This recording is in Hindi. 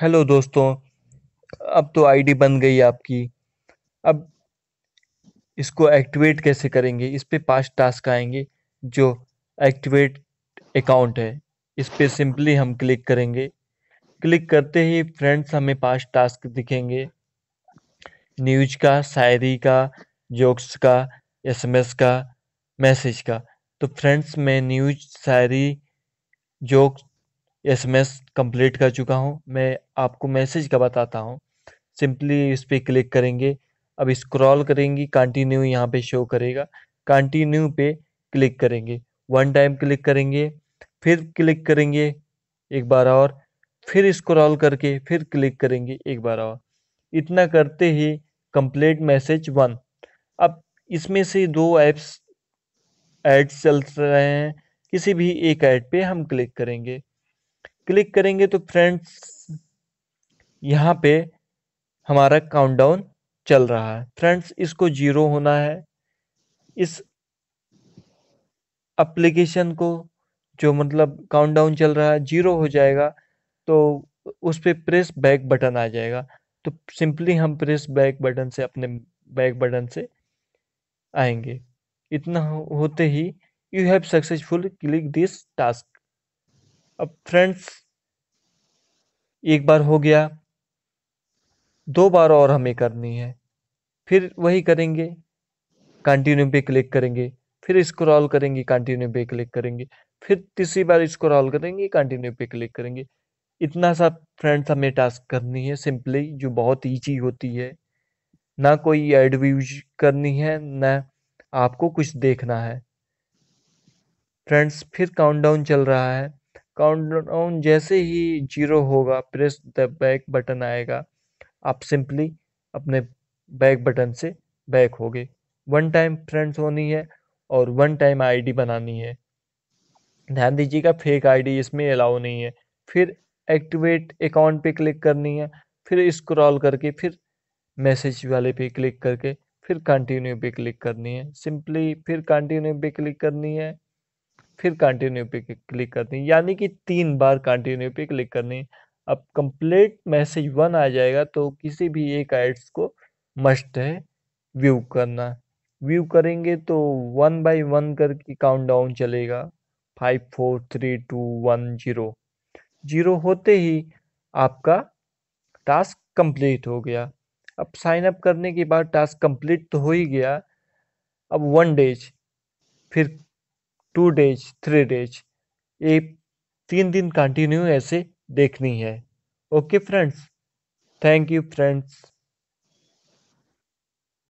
हेलो दोस्तों अब तो आईडी बन गई आपकी अब इसको एक्टिवेट कैसे करेंगे इस पर पाँच टास्क आएंगे जो एक्टिवेट अकाउंट है इस पर सिंपली हम क्लिक करेंगे क्लिक करते ही फ्रेंड्स हमें पाँच टास्क दिखेंगे न्यूज का शायरी का जोक्स का एसएमएस का मैसेज का तो फ्रेंड्स मैं न्यूज शायरी jokes S M S complete कर चुका हूँ मैं आपको मैसेज का बताता हूँ सिंपली इस पर क्लिक करेंगे अब स्क्रॉल करेंगे कंटिन्यू यहाँ पे शो करेगा कंटिन्यू पे क्लिक करेंगे वन टाइम क्लिक करेंगे फिर क्लिक करेंगे एक बार और फिर स्क्रॉल करके फिर क्लिक करेंगे एक बार और इतना करते ही कंप्लीट मैसेज वन अब इसमें से दो ऐप्स एड्स चल रहे हैं किसी भी एक ऐड पे हम क्लिक करेंगे क्लिक करेंगे तो फ्रेंड्स यहाँ पे हमारा काउंटडाउन चल रहा है फ्रेंड्स इसको जीरो होना है इस एप्लीकेशन को जो मतलब काउंटडाउन चल रहा है जीरो हो जाएगा तो उस पर प्रेस बैक बटन आ जाएगा तो सिंपली हम प्रेस बैक बटन से अपने बैक बटन से आएंगे इतना होते ही you have successful click this task अब फ्रेंड्स एक बार हो गया दो बार और हमें करनी है फिर वही करेंगे कंटिन्यू पे क्लिक करेंगे फिर स्क्रॉल करेंगे कंटिन्यू पे क्लिक करेंगे फिर तीसरी बार स्क्रॉल करेंगे कंटिन्यू पे क्लिक करेंगे इतना सा फ्रेंड्स हमें टास्क करनी है सिंपली जो बहुत ईजी होती है ना कोई एड व्यूज करनी है ना आपको कुछ देखना है फ्रेंड्स फिर काउंटडाउन चल रहा है काउंटडाउन जैसे ही जीरो होगा प्रेस द बैक बटन आएगा आप सिंपली अपने बैक बटन से बैक होगे वन टाइम फ्रेंड्स होनी है और वन टाइम आईडी बनानी है ध्यान दीजिएगा फेक आईडी इसमें अलाउ नहीं है फिर एक्टिवेट अकाउंट पे क्लिक करनी है फिर स्क्रॉल करके फिर मैसेज वाले पे क्लिक करके फिर कंटिन्यू पे क्लिक करनी है सिंपली फिर कंटिन्यू पे क्लिक करनी है फिर कंटिन्यू पे क्लिक करते हैं यानी कि तीन बार कंटिन्यू पे क्लिक करने अब कंप्लीट मैसेज वन आ जाएगा तो किसी भी एक एड्स को मस्ट है व्यू करना व्यू करेंगे तो वन बाई वन करके काउंट डाउन चलेगा five four three two one zero zero होते ही आपका टास्क कंप्लीट हो गया अब साइन अप करने के बाद टास्क कंप्लीट तो हो ही गया अब वन डेज फिर टू डेज थ्री डेज ये तीन दिन कंटिन्यू ऐसे देखनी है okay friends thank you friends